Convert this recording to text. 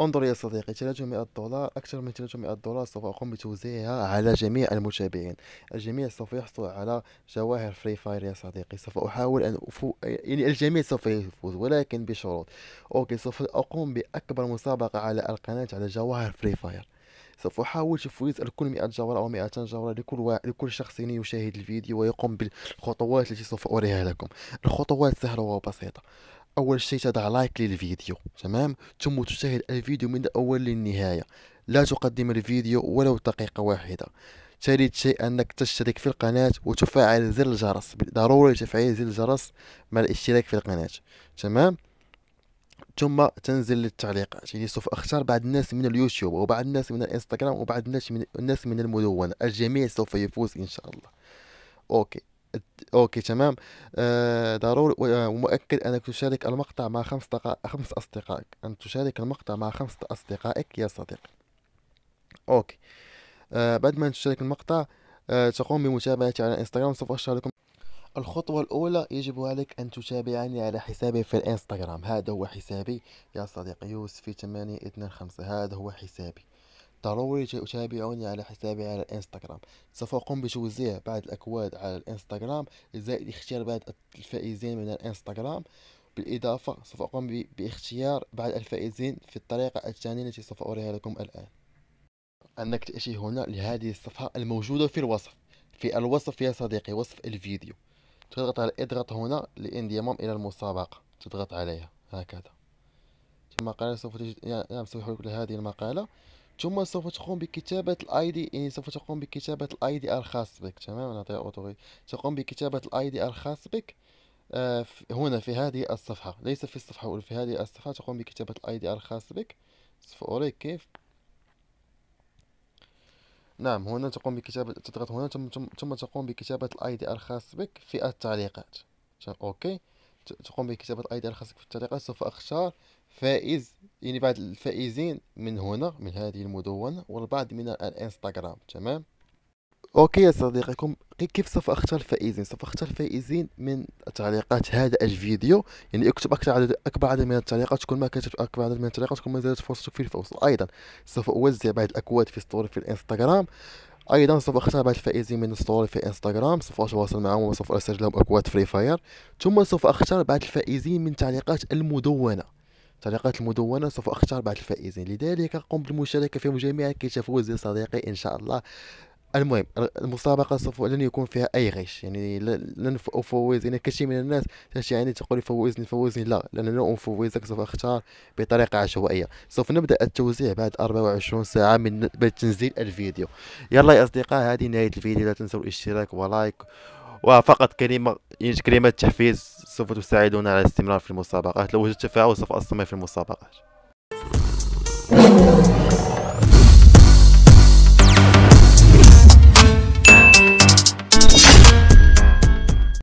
انظر يا صديقي 300 دولار أكثر من 300 دولار سوف أقوم بتوزيعها على جميع المتابعين الجميع سوف يحصل على جواهر فري فاير يا صديقي سوف أحاول أن أفو... يعني الجميع سوف يفوز ولكن بشروط أوكي سوف أقوم بأكبر مسابقة على القناة على جواهر فري فاير سوف احاول تفويض الكل 100 جوله او 200 جوله لكل وا... لكل شخص يشاهد الفيديو ويقوم بالخطوات التي سوف اريها لكم الخطوات سهله وبسيطه اول شيء تضع لايك للفيديو تمام ثم تشاهد الفيديو من الاول للنهايه لا تقدم الفيديو ولو دقيقه واحده ثالث شيء انك تشترك في القناه وتفعل زر الجرس ضروري تفعيل زر الجرس مع الاشتراك في القناه تمام ثم تنزل للتعليقات يعني سوف اختار بعض الناس من اليوتيوب وبعض الناس من الانستغرام وبعض الناس من الناس من المدونه الجميع سوف يفوز ان شاء الله اوكي اوكي تمام آه ضروري آه، ومؤكد انك تشارك المقطع مع خمس دقائق خمس اصدقائك ان تشارك المقطع مع خمس اصدقائك يا صديقي اوكي آه بعد ما تشارك المقطع آه تقوم بمتابعتي على انستغرام سوف اشرح لكم الخطوة الأولى يجب عليك أن تتابعني على حسابي في الإنستغرام هذا هو حسابي يا صديقي يوسف 825 هذا هو حسابي ضروري تتابعوني على حسابي على الانستغرام سوف أقوم بتوزيع بعض الأكواد على الانستغرام زائد اختيار بعض الفائزين من الانستغرام بالإضافة سوف أقوم باختيار بعض الفائزين في الطريقة الثانية التي سوف أريها لكم الآن أنك تأتي هنا لهذه الصفحة الموجودة في الوصف في الوصف يا صديقي وصف الفيديو تضغط على اضغط هنا للانضمام إلى المسابقة تضغط عليها هكذا المقالة سوف تجد نعم سوف يحولك لهذه المقالة ثم سوف تقوم بكتابة الاي دي يعني سوف تقوم بكتابة الاي دي الخاص بك تمام نعطيها اوتوغي تقوم بكتابة الاي دي الخاص بك آه، هنا في هذه الصفحة ليس في الصفحة الأولى في هذه الصفحة تقوم بكتابة الاي دي الخاص بك سوف أوريك كيف نعم هنا تقوم بكتابة تضغط هنا ثم تقوم بكتابة الاي دي الخاص بك في التعليقات اوكي تقوم بكتابة الاي دي الخاص بك في التعليقات سوف اختار فائز يعني بعض الفائزين من هنا من هذه المدونة والبعض من الانستغرام تمام اوكي يا صديقكم كيف سوف اختار الفائزين سوف اختار الفائزين من تعليقات هذا الفيديو يعني اكتب اكثر عدد اكبر عدد من التعليقات كل ما كتبت اكبر عدد من التعليقات كل ما زادت فرصتك في الفوز ايضا سوف اوزع بعض الاكواد في ستوري في الانستغرام ايضا سوف اختار بعض الفائزين من ستوري في انستغرام سوف اتواصل معهم وسوف ارسل لهم اكواد فري فاير ثم سوف اختار بعض الفائزين من تعليقات المدونه التعليقات المدونة سوف أختار بعض الفائزين لذلك قم بالمشاركة فيهم جميعا كي تفوز يا صديقي إن شاء الله المهم المسابقة سوف لن يكون فيها أي غش يعني لن أفوز يعني كثير من الناس يعني تقول فوزني فوزني لا لأن لن أفوزك سوف أختار بطريقة عشوائية سوف نبدأ التوزيع بعد 24 ساعة من تنزيل الفيديو يلا يا أصدقاء هذه نهاية الفيديو لا تنسوا الاشتراك ولايك وفقط كلمة يعني كلمة تحفيز سوف تساعدنا على الاستمرار في المسابقات لو وجدت تفاعل سوف أصمم في المسابقات